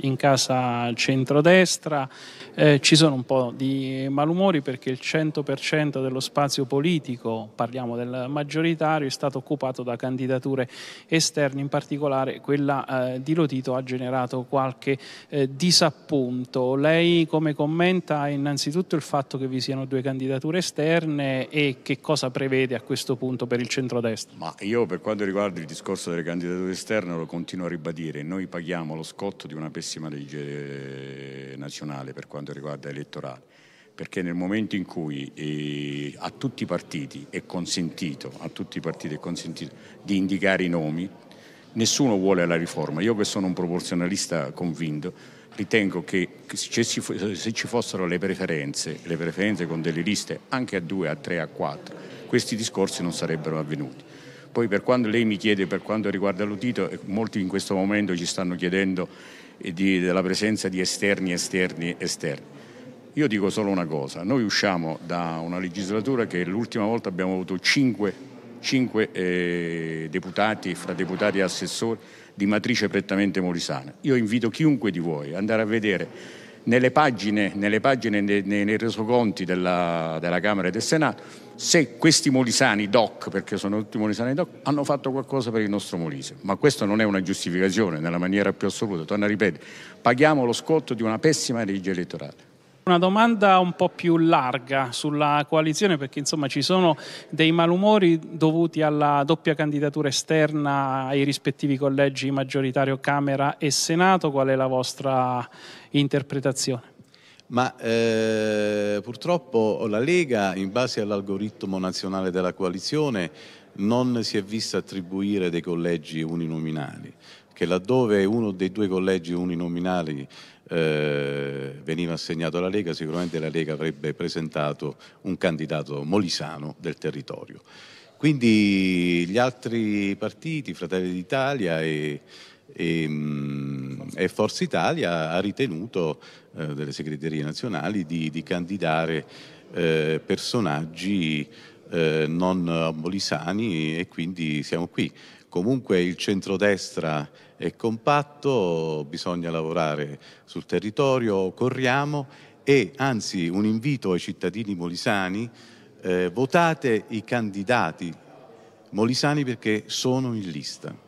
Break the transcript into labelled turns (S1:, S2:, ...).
S1: in casa centrodestra, eh, ci sono un po' di malumori perché il 100% dello spazio politico, parliamo del maggioritario, è stato occupato da candidature esterne, in particolare quella eh, di Lotito ha generato qualche eh, disappunto. Lei come commenta innanzitutto il fatto che vi siano due candidature esterne e che cosa prevede a questo punto per il centrodestra?
S2: Ma io per quanto riguarda il discorso delle candidature esterne lo continuo a ribadire, noi paghiamo lo scotto di una pessima pessima legge nazionale per quanto riguarda l'elettorale, perché nel momento in cui eh, a tutti i partiti è consentito, partiti è consentito di indicare i nomi, nessuno vuole la riforma. Io che sono un proporzionalista convinto, ritengo che se ci fossero le preferenze, le preferenze con delle liste anche a due, a tre, a quattro, questi discorsi non sarebbero avvenuti. Poi per quando lei mi chiede per quanto riguarda l'udito, molti in questo momento ci stanno chiedendo di, della presenza di esterni, esterni, esterni. Io dico solo una cosa, noi usciamo da una legislatura che l'ultima volta abbiamo avuto cinque, 5 eh, deputati, fra deputati e assessori, di matrice prettamente molisana. Io invito chiunque di voi ad andare a vedere nelle pagine, nelle pagine nei, nei resoconti della, della Camera e del Senato se questi molisani doc, perché sono tutti molisani doc, hanno fatto qualcosa per il nostro Molise. Ma questa non è una giustificazione nella maniera più assoluta, Torna a ripetere, paghiamo lo scotto di una pessima legge elettorale.
S1: Una domanda un po' più larga sulla coalizione perché insomma ci sono dei malumori dovuti alla doppia candidatura esterna ai rispettivi collegi maggioritario Camera e Senato, qual è la vostra interpretazione?
S3: ma eh, purtroppo la Lega, in base all'algoritmo nazionale della coalizione, non si è vista attribuire dei collegi uninominali, che laddove uno dei due collegi uninominali eh, veniva assegnato alla Lega, sicuramente la Lega avrebbe presentato un candidato molisano del territorio. Quindi gli altri partiti, Fratelli d'Italia e, e mm, e Forza Italia ha ritenuto eh, delle segreterie nazionali di, di candidare eh, personaggi eh, non molisani e quindi siamo qui. Comunque il centrodestra è compatto, bisogna lavorare sul territorio, corriamo e anzi un invito ai cittadini molisani, eh, votate i candidati molisani perché sono in lista.